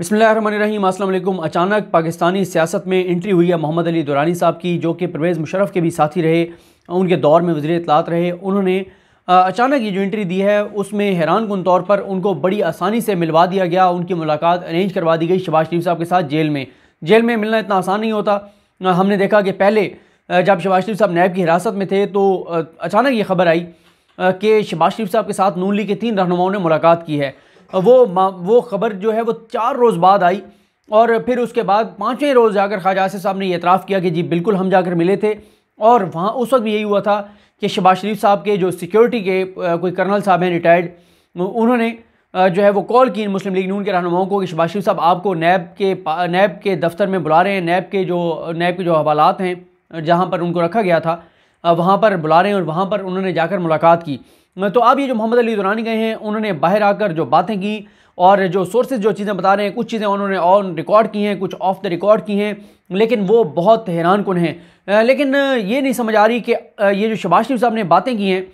बसमीम अल्लाम अचानक पाकिस्तानी सियासत में एंट्री हुई है मोहम्मद अली दुरानी साहब की जो कि परवेज़ मुशरफ के भी साथी रहे उनके दौर में वजी अतलात रहे उन्होंने अचानक ये जो एंट्री दी है उसमें हैरान कन तौर पर उनको बड़ी आसानी से मिलवा दिया गया उनकी मुलाकात अरेंज करवा दी गई शबाज शरीफ साहब के साथ जेल में जेल में मिलना इतना आसान नहीं होता हमने देखा कि पहले जब शबाज शरीफ साहब नैब की हिरासत में थे तो अचानक ये खबर आई कि शबाज शरीफ साहब के साथ नून लीग के तीन रहनुमाओं ने मुलाकात की है वो वो खबर जो है वो चार रोज़ बाद आई और फिर उसके बाद पाँचवें रोज़ जाकर ख्वाजा आसिफ साहब ने एतराफ़ किया कि जी बिल्कुल हम जाकर मिले थे और वहाँ उस वक्त भी यही हुआ था कि शबाज शरीफ साहब के जो सिक्योरिटी के कोई कर्नल साहब हैं रिटायर्ड उन्होंने जो है वो कॉल की मुस्लिम लीग नून के रहनुमाओं को कि शबाज शरीफ साहब आपको नैब के नैब के दफ्तर में बुला रहे हैं नैब के जो नैब के जो हवालात हैं जहाँ पर उनको रखा गया था वहाँ पर बुला रहे हैं और वहाँ पर उन्होंने जाकर मुलाकात की तो अब ये जो मोहम्मद अली दुरानी गए हैं उन्होंने बाहर आकर जो बातें की और जो सोर्सेज जो चीज़ें बता रहे हैं कुछ चीज़ें उन्होंने ऑन रिकॉर्ड की हैं कुछ ऑफ द रिकॉर्ड की हैं लेकिन वो बहुत हैरान कन हैं लेकिन ये नहीं समझ आ रही कि ये जो शबाज शरीफ साहब ने बातें की हैं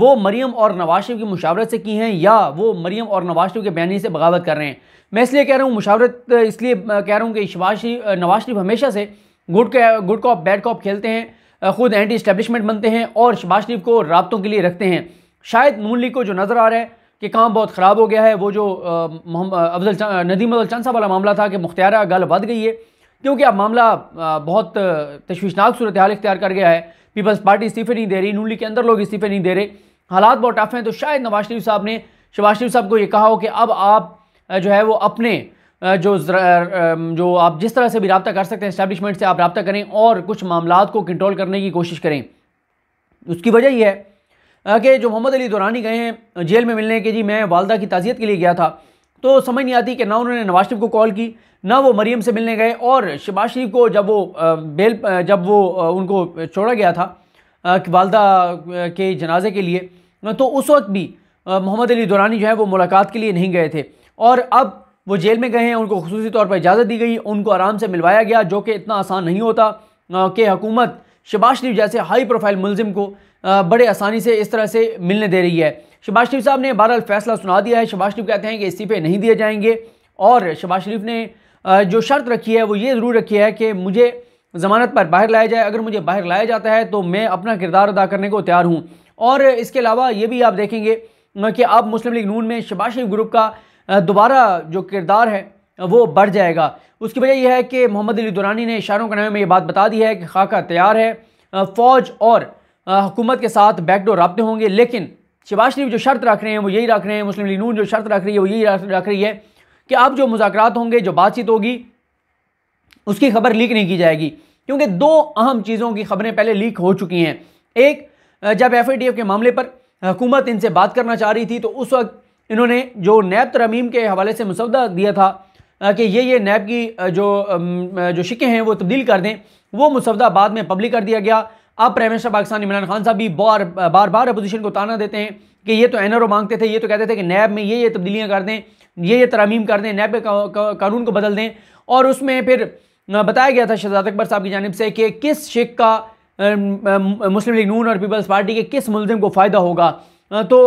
वो मरीम और नवाज शरीफ की मुशावरत से की हैं या वो मरीम और नवाज शरीफ के बयानी से बगावत कर रहे हैं मैं इसलिए कह रहा हूँ मुशावरत इसलिए कह रहा हूँ कि शबाज शरीफ नवाज शरीफ हमेशा से good good cop bad cop खेलते हैं खुद एंटी इस्टेबलिशमेंट बनते हैं और शबाज शरीफ को रबतों के लिए रखते हैं शायद नून लीग को जो नज़र आ रहा है कि काम बहुत ख़राब हो गया है वो जो अफजल नदीम अफजल चंद साहब वाला मामला था कि मुख्तियारा गल बद गई है क्योंकि अब मामला बहुत तशवीशनाक सूरत हाल इख्तियार कर गया है पीपल्स पार्टी इस्तीफे नहीं दे रही नून लीग के अंदर लोग इस्तीफे नहीं दे रहे हालात बहुत टफ हैं तो शायद नवाज शरीफ साहब ने शबाज शरीफ साहब को ये कहा हो कि अब आप जो है वो अपने जो जो आप जिस तरह से भी रबता कर सकते हैं इस्टेबलिशमेंट से आप रबता करें और कुछ मामला को कंट्रोल करने की कोशिश करें उसकी वजह यह है कि जो मोहम्मद अली दुरानी गए हैं जेल में मिलने के जी मैं वालदा की ताज़ियत के लिए गया था तो समझ नहीं आती कि ना उन्होंने नवाज शरीफ को कॉल की ना वो मरीम से मिलने गए और शबाज शरीफ को जब वो बेल जब वो उनको छोड़ा गया था वालदा के जनाजे के लिए तो उस वक्त भी मोहम्मद अली दुरानी जो है वो मुलाकात के लिए नहीं गए थे और अब वो जेल में गए हैं उनको खसूसी तौर पर इजाज़त दी गई उनको आराम से मिलवाया गया जो कि इतना आसान नहीं होता कि हुकूमत शबाज शरीफ जैसे हाई प्रोफाइल मुलजिम को बड़े आसानी से इस तरह से मिलने दे रही है शबाज शरीफ साहब ने बहरहाल फैसला सुना दिया है शबाज शरीफ कहते हैं कि इस्तीफे नहीं दिए जाएंगे और शबाज शरीफ ने जो शर्त रखी है वो ये ज़रूर रखी है कि मुझे ज़मानत पर बाहर लाया जाए अगर मुझे बाहर लाया जाता है तो मैं अपना किरदार अदा करने को तैयार हूँ और इसके अलावा ये भी आप देखेंगे कि अब मुस्लिम लीग नून में शबाज शरीफ ग्रुप का दोबारा जो किरदार है वो बढ़ जाएगा उसकी वजह यह है कि मोहम्मद अली दुरानी ने इशारों के नामे में ये बात बता दी है कि खाका तैयार है फ़ौज और हुकूमत के साथ बैकडोर रबते होंगे लेकिन शिवाज शरीफ जो शर्त रख रहे हैं वो यही रख रहे हैं मुस्लिम लीग नून जो शर्त रख रही है वो यही रख रही है कि अब जो मुजाकर होंगे जो बातचीत होगी उसकी खबर लीक नहीं की जाएगी क्योंकि दो अहम चीज़ों की खबरें पहले लीक हो चुकी हैं एक जब एफ के मामले पर हुकूमत इनसे बात करना चाह रही थी तो उस वक्त इन्होंने जो नैब तरमीम के हवाले से मुसवदा दिया था कि ये ये नैब की जो जो शिक्के हैं वो तब्दील कर दें वो मुसवदा बाद में पब्लिक कर दिया गया अब प्राइम मिनिस्टर पाकिस्तान इमरान खान साहब भी बार बार बार अपोजिशन को ताना देते हैं कि ये तो एन आर ओ मांगते थे ये तो कहते थे कि नैब में ये ये तब्दीलियाँ कर दें ये ये तरामीम कर दें नैब के कानून को बदल दें और उसमें फिर बताया गया था शहजाद अकबर साहब की जानब से कि किस शिक का मुस्लिम लीग नून और पीपल्स पार्टी के किस मुलजिम को फ़ायदा होगा तो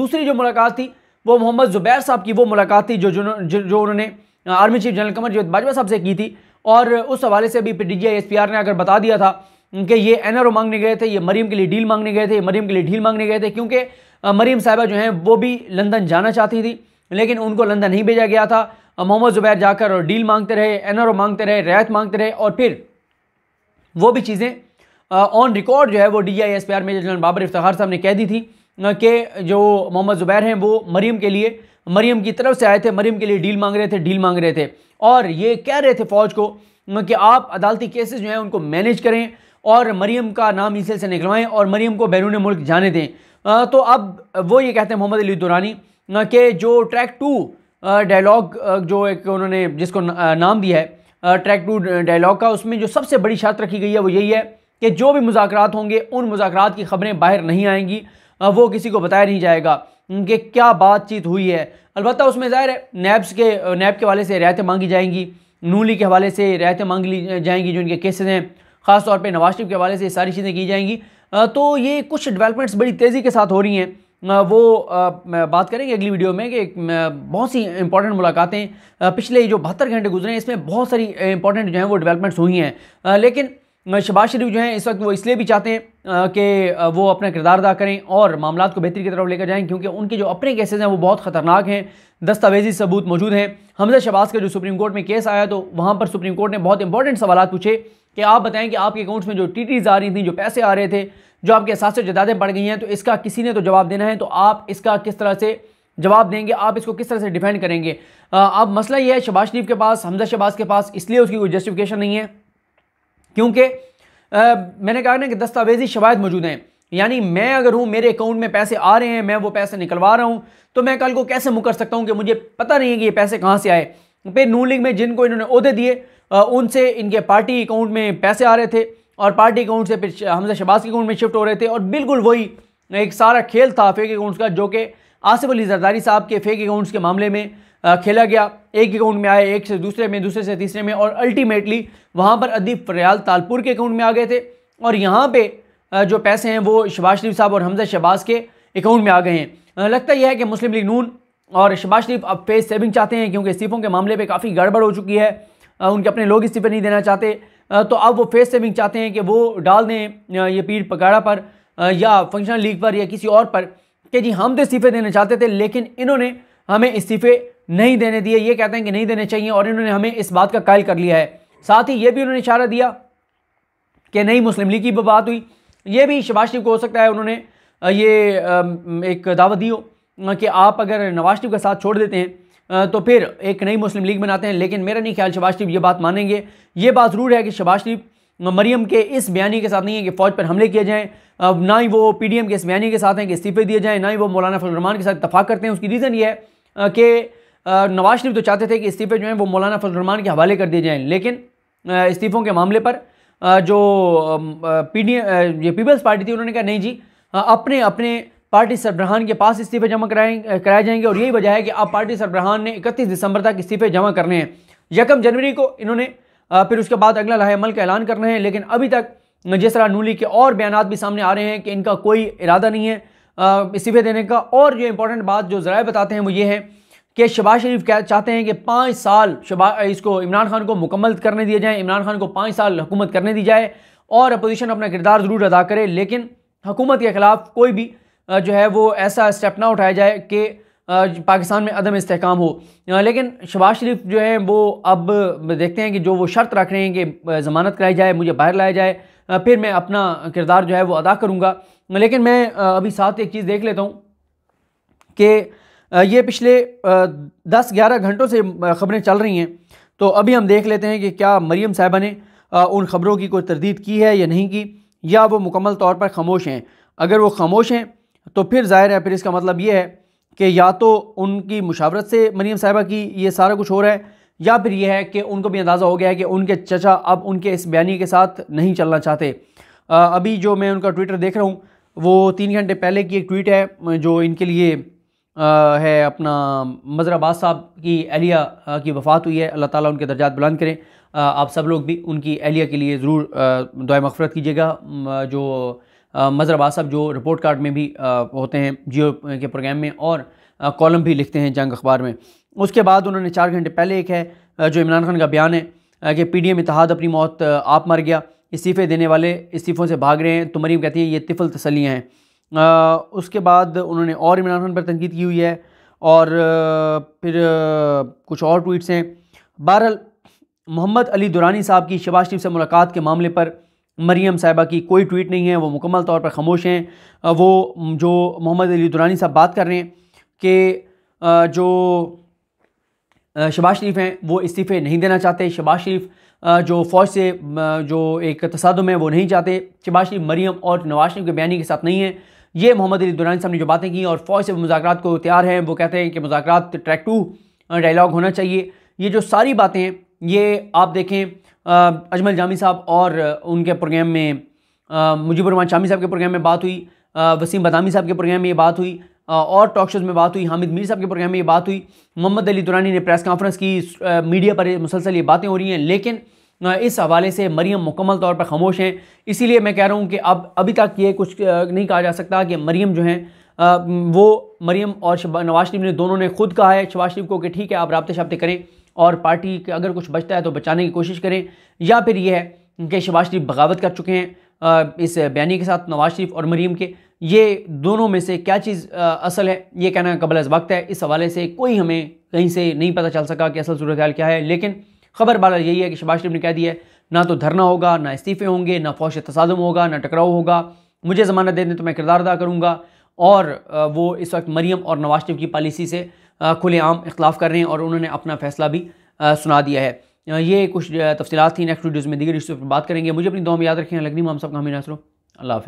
दूसरी जो मुलाकात थी वो मोहम्मद ज़ुबैर साहब की वो मुलाकात थी जो जो, जो उन्होंने आर्मी चीफ जनरल कमर ज्योत बाजवा साहब से की थी और उस हवाले से अभी डी जी ने अगर बता दिया था कि ये एन मांगने गए थे ये मरीम के लिए डील मांगने गए थे ये मरीम के लिए डील मांगने गए थे क्योंकि मरीम साहिबा जो हैं वो भी लंदन जाना चाहती थी लेकिन उनको लंदन नहीं भेजा गया था मोहम्मद जुबैर जाकर और डील मांगते रहे एन मांगते रहे रियायत मांगते रहे और फिर वो भी चीज़ें ऑन रिकॉर्ड जो है वो D I S P R major general Babar Iftar sahab ने कह दी थी कि जो मोहम्मद जुबैर हैं वो मरीम के लिए मरीम की तरफ से आए थे मरीम के लिए डील मांग रहे थे डील मांग रहे थे और ये कह रहे थे फ़ौज को कि आप अदालती केसेस जो हैं उनको मैनेज करें और मरीम का नाम ईसल से निकलवाएं और मरीम को बैरून मुल्क जाने दें तो अब वो ये कहते हैं मोहम्मद अली दुरानी के जो ट्रैक टू डायलॉग जो एक उन्होंने जिसको नाम दिया है ट्रैक टू डायलॉग का उसमें जो सबसे बड़ी शर्त रखी गई है वो यही है कि जो भी मुजाकर होंगे उन मुजाकर की खबरें बाहर नहीं आएंगी वो किसी को बताया नहीं जाएगा उनके क्या बातचीत हुई है अलबत्त उसमें ज़ाहिर है नैब्स के नैब के हवाले से रियायतें मांगी जाएंगी नूली के हवाले से रियायतें मांग ली जाएंगी जो इनके केसेज हैं ख़ास तौर पर नवाज शरीफ के हवाले से सारी चीज़ें की जाएंगी तो ये कुछ डेवलपमेंट्स बड़ी तेज़ी के साथ हो रही हैं वो बात करेंगे अगली वीडियो में कि बहुत सी इंपॉर्टेंट मुलाकातें पिछले जो बहत्तर घंटे गुजरे हैं इसमें बहुत सारी इंपॉर्टेंट जो हैं वो डेवलपमेंट्स हुई हैं लेकिन शबाज शरीफ जो हैं इस वक्त वो इसलिए भी चाहते हैं कि वो अपना किरदार अदा करें और मामला को बेहतरी की तरफ लेकर जाएं क्योंकि उनके जो अपने केसेस हैं वो बहुत ख़तरनाक हैं दस्तावेजी सबूत मौजूद हैं हमजा शबाज का जो सुप्रीम कोर्ट में केस आया तो वहाँ पर सुप्रीम कोर्ट ने बहुत इंपॉर्टेंट सवाल पूछे कि आप बताएं कि आपके अकाउंट्स में जो टी आ रही थी जो पैसे आ रहे थे जो आपके साथ जदादें बढ़ गई हैं तो इसका किसी ने तो जवाब देना है तो आप इसका किस तरह से जवाब देंगे आप इसको किस तरह से डिफेंड करेंगे अब मसला यह है शबाज शरीफ के पास हमजा शबाज के पास इसलिए उसकी कोई जस्टिफिकेशन नहीं है क्योंकि मैंने कहा ना कि दस्तावेजी शवाद मौजूद हैं यानी मैं अगर हूँ मेरे अकाउंट में पैसे आ रहे हैं मैं वो पैसे निकलवा रहा हूँ तो मैं कल को कैसे मुकर सकता हूँ कि मुझे पता नहीं है कि ये पैसे कहाँ से आए फिर नून लीग में जिनको इन्होंने अहदे दिए उनसे इनके पार्टी अकाउंट में पैसे आ रहे थे और पार्टी अकाउंट से फिर हमजा शबाज के अकाउंट में शिफ्ट हो रहे थे और बिल्कुल वही एक सारा खेल था फेक अकाउंट्स का जो कि आसिफ अली जरदारी साहब के फेक अकाउंट्स के मामले में खेला गया एक अकाउंट में आए एक से दूसरे में दूसरे से तीसरे में और अल्टीमेटली वहाँ पर अदीप फरियाल तालपुर के अकाउंट में आ गए थे और यहाँ पर जो पैसे हैं वो शबाज शरीफ साहब और हमजा शबाज के अकाउंट में आ गए हैं लगता यह है कि मुस्लिम लीग नून और शबाज शरीफ अब फेस सेविंग चाहते हैं क्योंकि इस्तीफ़ों के मामले पर काफ़ी गड़बड़ हो चुकी है उनके अपने लोग इस्तीफे नहीं देना चाहते तो अब वो फेस सेविंग चाहते हैं कि वो डाल दें ये पीर पकाड़ा पर या फंक्शनल लीग पर या किसी और पर कि जी हम तो इस्तीफ़े देना चाहते थे लेकिन इन्होंने हमें इस्तीफ़े नहीं देने दिए ये कहते हैं कि नहीं देने चाहिए और इन्होंने हमें इस बात का कायल कर लिया है साथ ही ये भी उन्होंने इशारा दिया कि नई मुस्लिम लीग की भी बात हुई ये भी शबाज शरीफ को हो सकता है उन्होंने ये एक दावत दी हो कि आप अगर नवाज शरीफ का साथ छोड़ देते हैं तो फिर एक नई मुस्लिम लीग बनाते हैं लेकिन मेरा नहीं ख्याल शबाज शरीफ ये बात मानेंगे ये बात ज़रूर है कि शबाज शरीफ मरियम के इस बयानी के साथ नहीं है कि फ़ौज पर हमले किए जाएँ ना ही वो पी डी एम के इस बयानी के साथ हैं कि इस्तीफे दिए जाएँ ना ही वो मौलाना फजलरमान के साथ इतफाक़ करते हैं उसकी रीज़न ये है कि नवाज शरीफ तो चाहते थे कि इस्तीफे जो हैं वो मौलाना फजलरहमान के हवाले कर दिए जाएँ लेकिन इस्तीफ़ों के मामले पर जो पी डी ये पीपल्स पार्टी थी उन्होंने कहा नहीं जी अपने अपने पार्टी सरब्रहान के पास इस्तीफे जमा कराए कराए जाएंगे और यही वजह है कि अब पार्टी सरब्रहान ने इकतीस दिसंबर तक इस्तीफे जमा करने हैं यकम जनवरी को इन्होंने फिर उसके बाद अगला लाहे अमल का ऐलान करना है लेकिन अभी तक जिस तरह नूली के और बयान भी सामने आ रहे हैं कि इनका कोई इरादा नहीं है इस्तीफे देने का और जो इम्पोर्टेंट बात जो ज़रा बताते हैं वो ये है कि शबाज शरीफ क्या चाहते हैं कि पाँच साल शबा इसको इमरान खान को मुकम्मल करने दिए जाएँ इमरान खान को पाँच साल हुकूमत करने दी जाए और अपोजिशन अपना किरदार ज़रूर अदा करे लेकिन हुकूमत के ख़िलाफ़ कोई भी जो है वो ऐसा स्टेप ना उठाया जाए कि पाकिस्तान में अदम इसकाम हो लेकिन शबाज शरीफ जो है वो अब देखते हैं कि जो वो शर्त रख रहे हैं कि ज़मानत कराई जाए मुझे बाहर लाया जाए फिर मैं अपना किरदार जो है वो अदा करूँगा लेकिन मैं अभी साथ एक चीज़ देख लेता हूँ कि ये पिछले दस ग्यारह घंटों से खबरें चल रही हैं तो अभी हम देख लेते हैं कि क्या मरीम साहबा ने उन खबरों की कोई तरदीद की है या नहीं की या वो मुकम्मल तौर पर खामोश हैं अगर वो खामोश हैं तो फिर ज़ाहिर है फिर इसका मतलब ये है कि या तो उनकी मुशावरत से मरीम साहबा की ये सारा कुछ हो रहा है या फिर यह है कि उनको भी अंदाज़ा हो गया है कि उनके चचा अब उनके इस बयानी के साथ नहीं चलना चाहते अभी जो मैं उनका ट्विटर देख रहा हूँ वो तीन घंटे पहले की एक ट्वीट है जो इनके लिए है अपना मज़राबाद साहब की अहलिया की वफ़ात हुई है अल्लाह ताला उनके दर्जात बुलंद करें आप सब लोग भी उनकी अहलिया के लिए ज़रूर दुआ मफ़रत कीजिएगा जो मज़राबाद साहब जो रिपोर्ट कार्ड में भी होते हैं जियो के प्रोग्राम में और कॉलम भी लिखते हैं जंग अखबार में उसके बाद उन्होंने चार घंटे पहले एक है जो इमरान खान का बयान है कि पी डी एम इतिहाद अपनी मौत आप मर गया इस्तीफ़े देने वाले इस्तीफ़ों से भाग रहे हैं तो मरीम कहती है ये तिफल तसलियाँ हैं आ, उसके बाद उन्होंने और इमरान खान पर तनकीद की हुई है और फिर कुछ और ट्वीट्स हैं बहरल मोहम्मद अली दुरानी साहब की शबाज शरीफ से मुलाकात के मामले पर मरीम साहिबा की कोई ट्वीट नहीं है वो मुकम्मल तौर पर खामोश हैं वो जो मोहम्मद अली दुरानी साहब बात कर रहे हैं कि जो शबाज शरीफ हैं वो इस्तीफ़े नहीं देना चाहते शबाज शरीफ जो फ़ौज से जो एक तसादम है वो नहीं चाहते शबाज शरीफ मरीम और नवाज शरीफ के बयानी के साथ नहीं है ये मोहम्मद अली दुरानी साहब ने जो बातें की और फौज से मुजाकर को तैयार हैं वो कहते हैं कि मुजाकर ट्रैक टू डायलॉग होना चाहिए ये जो सारी बातें ये आप देखें अजमल जामी साहब और उनके प्रोग्राम में मुजीबरमान शामी साहब के प्रोग्राम में बात हुई वसीम बदामी साहब के प्रोग्राम में ये बात हुई और टॉक शोज़ में बात हुई हामिद मीर साहब के प्रोग्राम में ये बात हुई मोहम्मद अली दुरानी ने प्रेस कॉन्फ्रेंस की मीडिया पर मुसलसल ये बातें हो रही हैं लेकिन इस हवाले से मरीम मुकम्मल तौर पर खामोश हैं इसीलिए मैं कह रहा हूँ कि अब अभी तक ये कुछ नहीं कहा जा सकता कि मरीम जो हैं वो मरीम और नवाज शरीफ ने दोनों ने खुद कहा है शवाज शरीफ को कि ठीक है आप रबते शबते करें और पार्टी के अगर कुछ बचता है तो बचाने की कोशिश करें या फिर यह है कि शबाज शरीफ बगावत कर चुके हैं इस बयानी के साथ नवाज शरीफ और मरीम के ये दोनों में से क्या चीज़ असल है ये कहना कबल अज वक्त है इस हवाले से कोई हमें कहीं से नहीं पता चल सका कि असल सूरत क्या है लेकिन खबर बाला यही है कि शबाज शरीफ ने कह दिया है ना तो धरना होगा ना इस्तीफे होंगे ना फौज तसादम होगा ना टकराव होगा मुझे ज़मानत दे दें तो मैं किरदार अदा करूँगा और वो इस वक्त मरीम और नवाज शरीफ की पॉलिसी से खुलेआम इख्लाफ कर रहे हैं और उन्होंने अपना फैसला भी सुना दिया है ये कुछ तफसीत थी नेक्स्ट वीडियोज़ में दीगर इस पर बात करेंगे मुझे अपनी दो में याद रखें लगनी माम सब का हमें नासरों अल्लाह